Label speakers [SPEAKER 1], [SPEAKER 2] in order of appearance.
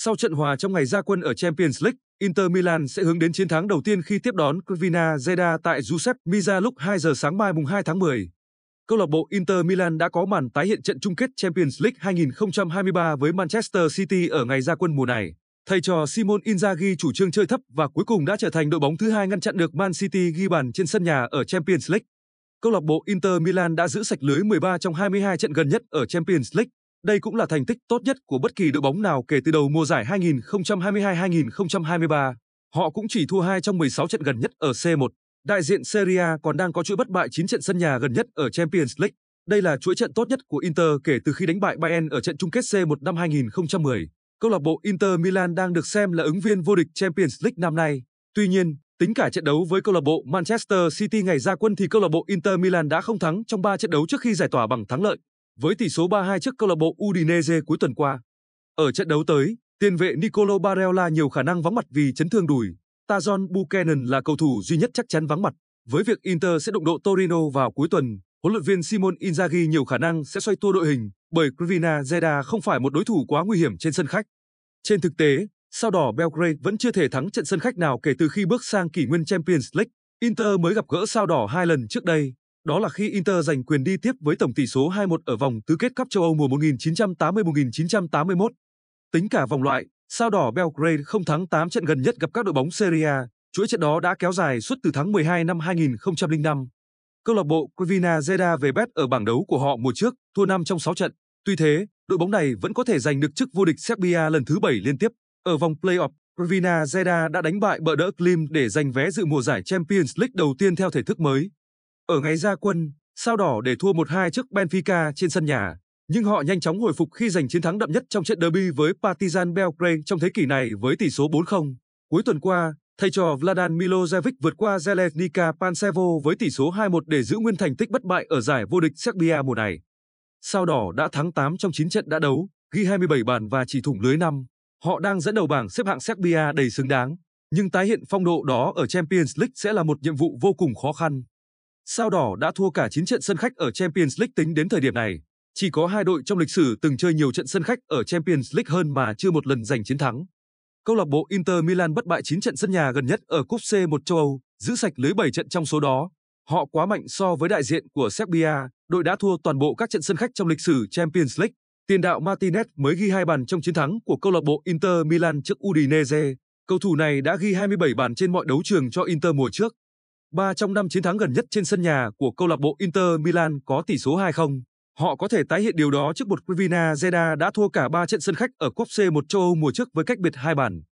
[SPEAKER 1] Sau trận hòa trong ngày ra quân ở Champions League, Inter Milan sẽ hướng đến chiến thắng đầu tiên khi tiếp đón Quivina Zeda tại Giuseppe Miza lúc 2 giờ sáng mai mùng 2 tháng 10. Câu lạc bộ Inter Milan đã có màn tái hiện trận chung kết Champions League 2023 với Manchester City ở ngày ra quân mùa này. Thầy trò Simon Inzaghi chủ trương chơi thấp và cuối cùng đã trở thành đội bóng thứ hai ngăn chặn được Man City ghi bàn trên sân nhà ở Champions League. Câu lạc bộ Inter Milan đã giữ sạch lưới 13 trong 22 trận gần nhất ở Champions League đây cũng là thành tích tốt nhất của bất kỳ đội bóng nào kể từ đầu mùa giải 2022-2023. Họ cũng chỉ thua 2 trong 16 trận gần nhất ở C1. Đại diện Serie A còn đang có chuỗi bất bại 9 trận sân nhà gần nhất ở Champions League. Đây là chuỗi trận tốt nhất của Inter kể từ khi đánh bại Bayern ở trận chung kết C1 năm 2010. Câu lạc bộ Inter Milan đang được xem là ứng viên vô địch Champions League năm nay. Tuy nhiên, tính cả trận đấu với câu lạc bộ Manchester City ngày ra quân thì câu lạc bộ Inter Milan đã không thắng trong 3 trận đấu trước khi giải tỏa bằng thắng lợi với tỷ số 3-2 trước câu lạc bộ Udinese cuối tuần qua. Ở trận đấu tới, tiền vệ Nicolo Barella nhiều khả năng vắng mặt vì chấn thương đùi. Tajon Buchanan là cầu thủ duy nhất chắc chắn vắng mặt. Với việc Inter sẽ đụng độ Torino vào cuối tuần, huấn luyện viên Simon Inzaghi nhiều khả năng sẽ xoay tua đội hình bởi Crivina Zeda không phải một đối thủ quá nguy hiểm trên sân khách. Trên thực tế, sao đỏ Belgrade vẫn chưa thể thắng trận sân khách nào kể từ khi bước sang kỷ nguyên Champions League. Inter mới gặp gỡ sao đỏ hai lần trước đây, đó là khi Inter giành quyền đi tiếp với tổng tỷ số 2-1 ở vòng tứ kết Cup châu Âu mùa 1980-1981. Tính cả vòng loại, sao đỏ Belgrade không thắng 8 trận gần nhất gặp các đội bóng Serie A, chuỗi trận đó đã kéo dài suốt từ tháng 12 năm 2005. Câu lạc bộ Quivina Zeda về bét ở bảng đấu của họ mùa trước, thua 5 trong 6 trận. Tuy thế, đội bóng này vẫn có thể giành được chức vô địch Serbia lần thứ 7 liên tiếp. Ở vòng play-off, Quivina Zeda đã đánh bại bờ đỡ Klim để giành vé dự mùa giải Champions League đầu tiên theo thể thức mới. Ở ngày ra quân, sao đỏ để thua 1-2 trước Benfica trên sân nhà, nhưng họ nhanh chóng hồi phục khi giành chiến thắng đậm nhất trong trận derby với Partizan Belgrade trong thế kỷ này với tỷ số 4-0. Cuối tuần qua, thầy trò Vladan Milojevic vượt qua Zelenica Pansevo với tỷ số 2-1 để giữ nguyên thành tích bất bại ở giải vô địch Serbia mùa này. Sao đỏ đã thắng 8 trong 9 trận đã đấu, ghi 27 bàn và chỉ thủng lưới 5. Họ đang dẫn đầu bảng xếp hạng Serbia đầy xứng đáng, nhưng tái hiện phong độ đó ở Champions League sẽ là một nhiệm vụ vô cùng khó khăn. Sao đỏ đã thua cả 9 trận sân khách ở Champions League tính đến thời điểm này. Chỉ có hai đội trong lịch sử từng chơi nhiều trận sân khách ở Champions League hơn mà chưa một lần giành chiến thắng. Câu lạc bộ Inter Milan bất bại 9 trận sân nhà gần nhất ở cúp C1 châu Âu, giữ sạch lưới 7 trận trong số đó. Họ quá mạnh so với đại diện của Serbia, đội đã thua toàn bộ các trận sân khách trong lịch sử Champions League. Tiền đạo Martinez mới ghi hai bàn trong chiến thắng của câu lạc bộ Inter Milan trước Udinese. Cầu thủ này đã ghi 27 bàn trên mọi đấu trường cho Inter mùa trước. 3 trong năm chiến thắng gần nhất trên sân nhà của câu lạc bộ Inter Milan có tỷ số 2-0. Họ có thể tái hiện điều đó trước một Quivina Zeda đã thua cả 3 trận sân khách ở Cúp C1 châu Âu mùa trước với cách biệt hai bàn.